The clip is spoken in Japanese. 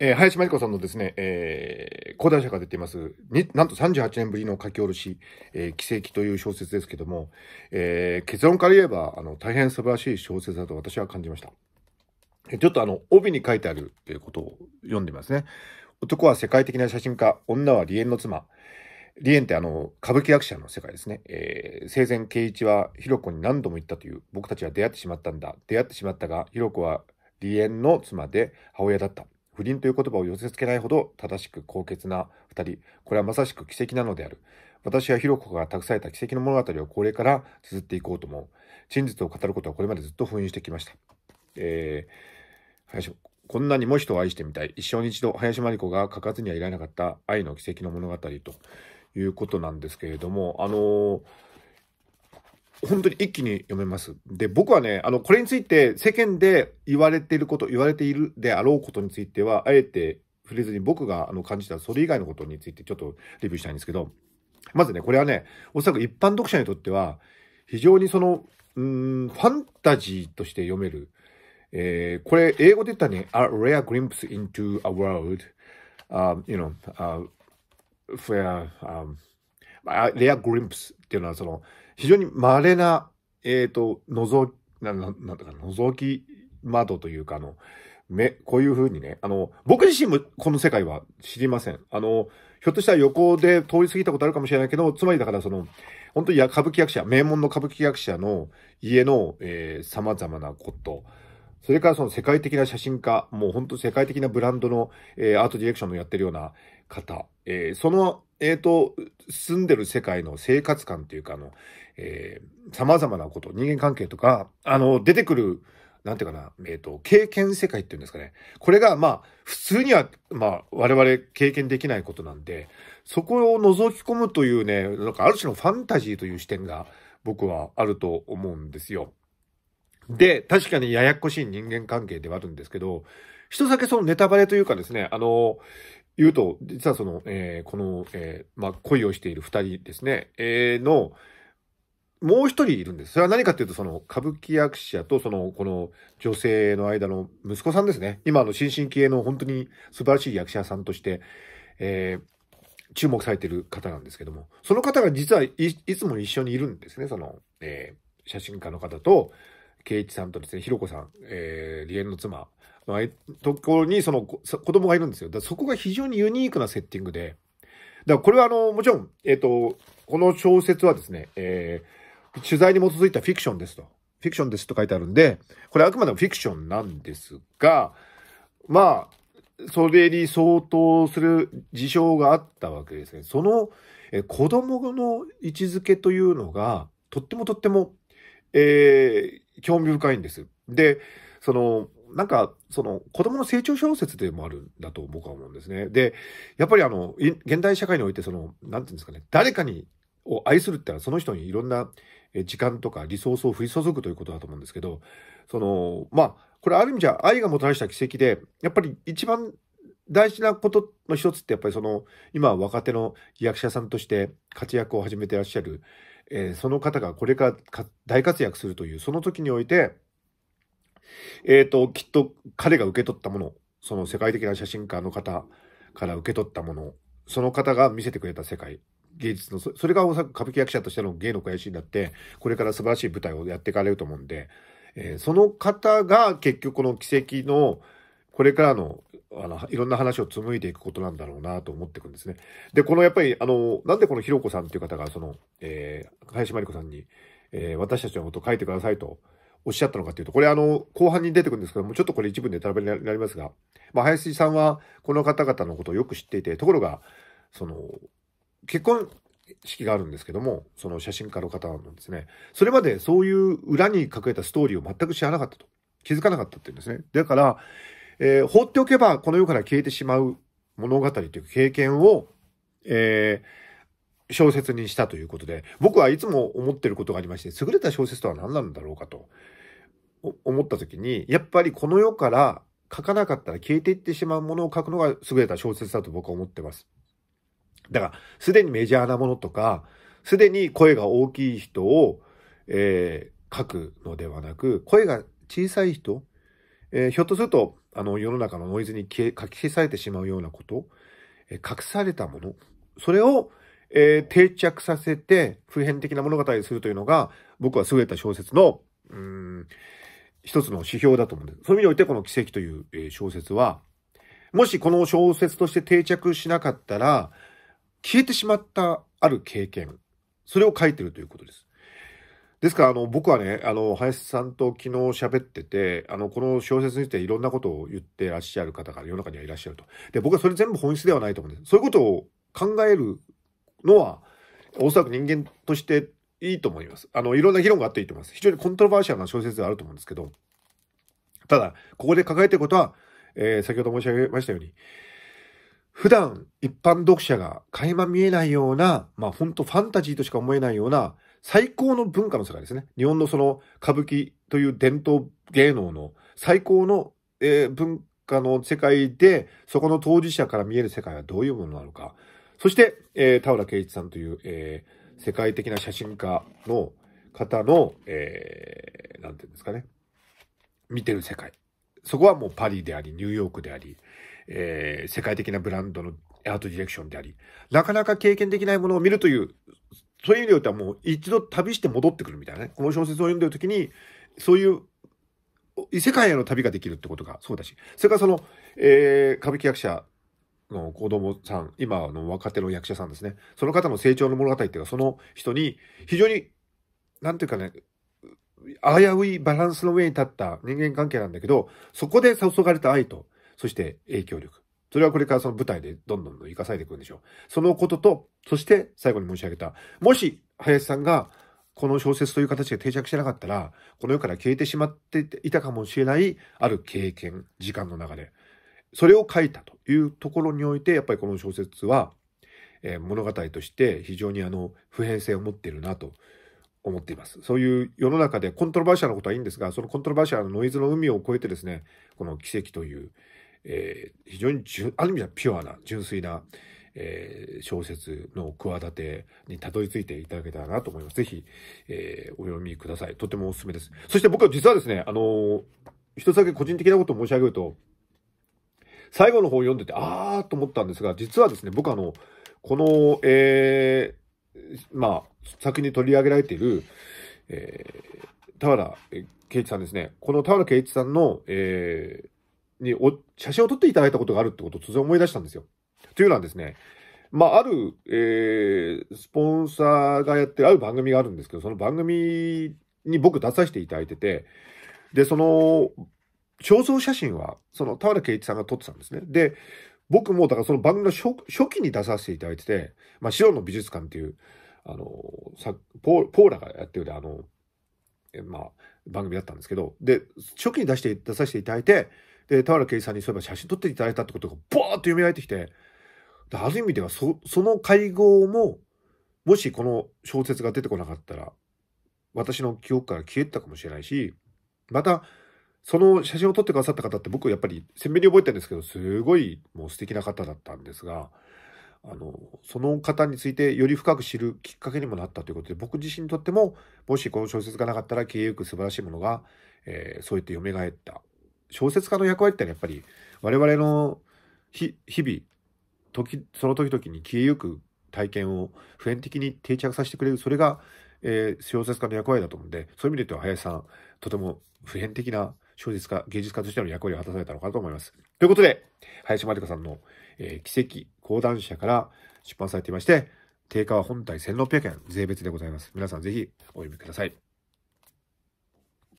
えー、林真理子さんのですね、えー、講談社が出ています、なんと38年ぶりの書き下ろし、えー、奇跡という小説ですけども、えー、結論から言えば、あの、大変素晴らしい小説だと私は感じました。ちょっとあの、帯に書いてあるいうことを読んでみますね。男は世界的な写真家、女は離縁の妻。離縁ってあの、歌舞伎役者の世界ですね。えー、生前、圭一はひろ子に何度も言ったという、僕たちは出会ってしまったんだ。出会ってしまったが、ひろ子は離縁の妻で母親だった。不倫という言葉を寄せ付けないほど正しく高潔な2人。これはまさしく奇跡なのである。私はひろこが託された奇跡の物語をこれから綴っていこうと思う。真実を語ることはこれまでずっと封印してきました。えー、林こんなにも人を愛してみたい。一生に一度、林真理子が書かずにはいられなかった愛の奇跡の物語ということなんですけれども、あのー本当に一気に読めます。で、僕はね、あの、これについて世間で言われていること、言われているであろうことについては、あえて触れずに僕があの感じたそれ以外のことについてちょっとレビューしたいんですけど、まずね、これはね、おそらく一般読者にとっては、非常にその、うん、ファンタジーとして読める。えー、これ、英語で言ったね、A rare glimpse into a world, u you know, uh, where, um, レアグリンプスっていうのはその非常に稀な、えっ、ー、と、覗き、なんだか覗き窓というかあの、目、こういうふうにね、あの、僕自身もこの世界は知りません。あの、ひょっとしたら横で通り過ぎたことあるかもしれないけど、つまりだからその、本当に歌舞伎役者、名門の歌舞伎役者の家の、えー、様々なこと、それからその世界的な写真家、もう本当世界的なブランドの、えー、アートディレクションをやってるような方、えー、そのえーと、住んでる世界の生活感っていうかあの、えー、様々なこと人間関係とかあの出てくるなんていうかな、えーと、経験世界っていうんですかねこれがまあ普通には、まあ、我々経験できないことなんでそこを覗き込むというねなんかある種のファンタジーという視点が僕はあると思うんですよ。で確かにややこしい人間関係ではあるんですけど人だけそのネタバレというかですねあの言うと、実はその、えー、この、えー、まあ、恋をしている二人ですね、えー、の、もう一人いるんです。それは何かっていうと、その、歌舞伎役者と、その、この女性の間の息子さんですね。今、の、新進気鋭の本当に素晴らしい役者さんとして、えー、注目されている方なんですけども、その方が実はい、いつも一緒にいるんですね、その、えー、写真家の方と、圭一さんとですね、ひろこさん、えー、理縁の妻、ところにその子供がいるんですよ。だそこが非常にユニークなセッティングで。だからこれはあの、もちろん、えっ、ー、と、この小説はですね、えー、取材に基づいたフィクションですと。フィクションですと書いてあるんで、これあくまでもフィクションなんですが、まあ、それに相当する事象があったわけですね。その、えー、子供の位置づけというのが、とってもとっても、えー、興味深いんです。で、その、なんか、その、子供の成長小説でもあるんだと僕は思うんですね。で、やっぱりあの、現代社会において、その、なんていうんですかね、誰かに、を愛するってのは、その人にいろんな時間とかリソースを降り注ぐということだと思うんですけど、その、まあ、これある意味じゃ愛がもたらした奇跡で、やっぱり一番大事なことの一つって、やっぱりその、今若手の役者さんとして活躍を始めていらっしゃる、えー、その方がこれから大活躍するという、その時において、えっ、ー、と、きっと彼が受け取ったもの、その世界的な写真家の方から受け取ったもの、その方が見せてくれた世界、芸術の、それがおそらく歌舞伎役者としての芸の怪しいになって、これから素晴らしい舞台をやっていかれると思うんで、えー、その方が結局この奇跡の、これからのあの、いろんな話を紡いでいくことなんだろうなと思っていくんですね。で、このやっぱり、あの、なんでこのひろこさんっていう方が、その、えー、林真理子さんに、えー、私たちのことを書いてくださいとおっしゃったのかというと、これあの、後半に出てくるんですけども、ちょっとこれ一部ネタバレになりますが、まあ、林さんはこの方々のことをよく知っていて、ところが、その、結婚式があるんですけども、その写真家の方なんですね。それまでそういう裏に隠れたストーリーを全く知らなかったと。気づかなかったっていうんですね。だから、えー、放っておけばこの世から消えてしまう物語という経験を、えー小説にしたということで、僕はいつも思ってることがありまして、優れた小説とは何なんだろうかと思った時に、やっぱりこの世から書かなかったら消えていってしまうものを書くのが優れた小説だと僕は思ってます。だから、すでにメジャーなものとか、すでに声が大きい人を、えー、書くのではなく、声が小さい人、えー、ひょっとすると、あの、世の中のノイズに書き消されてしまうようなこと、えー、隠されたもの、それを、えー、定着させて普遍的な物語にするというのが、僕は優れた小説の、うん、一つの指標だと思うんです。そういう意味において、この奇跡という、小説は、もしこの小説として定着しなかったら、消えてしまったある経験、それを書いてるということです。ですから、あの、僕はね、あの、林さんと昨日喋ってて、あの、この小説についていろんなことを言ってらっしゃる方が世の中にはいらっしゃると。で、僕はそれ全部本質ではないと思うんです。そういうことを考えるのは、おそらく人間としていいと思います。あの、いろんな議論があっていいと思います。非常にコントロバーシャルな小説ではあると思うんですけど、ただ、ここで抱えてることは、えー、先ほど申し上げましたように、普段一般読者が垣間見えないような、まあ本当ファンタジーとしか思えないような最高の文化の世界ですね。日本のその歌舞伎という伝統芸能の最高の、えー、文化の世界で、そこの当事者から見える世界はどういうものなのか。そして、えー、田浦圭一さんという、えー、世界的な写真家の方の、えー、なんていうんですかね、見てる世界。そこはもうパリであり、ニューヨークであり、えー、世界的なブランドのアートディレクションであり、なかなか経験できないものを見るという、そういう意味ではもう一度旅して戻ってくるみたいなね。この小説を読んでる時に、そういう異世界への旅ができるってことがそうだし、それからその、えー、歌舞伎役者の子供さん、今の若手の役者さんですね。その方の成長の物語っていうか、その人に非常に、なんていうかね、危ういバランスの上に立った人間関係なんだけど、そこで注がれた愛と、そして影響力。それはこれからその舞台でどんどん生かされていくんでしょう。そのことと、そして最後に申し上げた、もし林さんがこの小説という形で定着してなかったら、この世から消えてしまっていたかもしれない、ある経験、時間の流れ。それを書いたというところにおいてやっぱりこの小説は、えー、物語として非常にあの普遍性を持ってるなと思っています。そういう世の中でコントロバーシャルなことはいいんですが、そのコントロバーシャルなノイズの海を越えてですね、この奇跡という、えー、非常にある意味ではピュアな、純粋な、えー、小説の企てにたどり着いていただけたらなと思います。ぜひ、えー、お読みください。とてもおすすめです。そして僕は実はですね、あのー、一つだけ個人的なことを申し上げると、最後の方読んでて、あーと思ったんですが、実はですね、僕あの、この、えー、まあ、先に取り上げられている、えー、田原圭一さんですね。この田原圭一さんの、えー、にお、写真を撮っていただいたことがあるってことを突然思い出したんですよ。というのはですね、まあ、ある、えー、スポンサーがやってる、ある番組があるんですけど、その番組に僕出させていただいてて、で、その肖像写真は、その田原圭一さんが撮ってたんですね。で、僕もだからその番組の初期に出させていただいてて、まあ、白の美術館っていう、あの、ポーラがやってるで、あの、えまあ、番組だったんですけど、で、初期に出して、出させていただいて、で、田原圭一さんにそういえば写真撮っていただいたってことが、ボーっと蘇ってきて、で、ある意味ではそ、その会合も、もしこの小説が出てこなかったら、私の記憶から消えてたかもしれないし、また、その写真を撮ってくださった方って僕やっぱり鮮明に覚えてるんですけど、すごいもう素敵な方だったんですが、あの、その方についてより深く知るきっかけにもなったということで、僕自身にとっても、もしこの小説がなかったら消えゆく素晴らしいものが、えー、そうやって蘇った。小説家の役割ってのはやっぱり、我々の日々、時、その時々に消えゆく体験を普遍的に定着させてくれる、それが、えー、小説家の役割だと思うんで、そういう意味で言うと林さん、とても普遍的な小説家、芸術家としての役割を果たされたのかなと思います。ということで、林真理子さんの、えー、奇跡、講談社から出版されていまして、定価は本体1600円、税別でございます。皆さんぜひお読みください。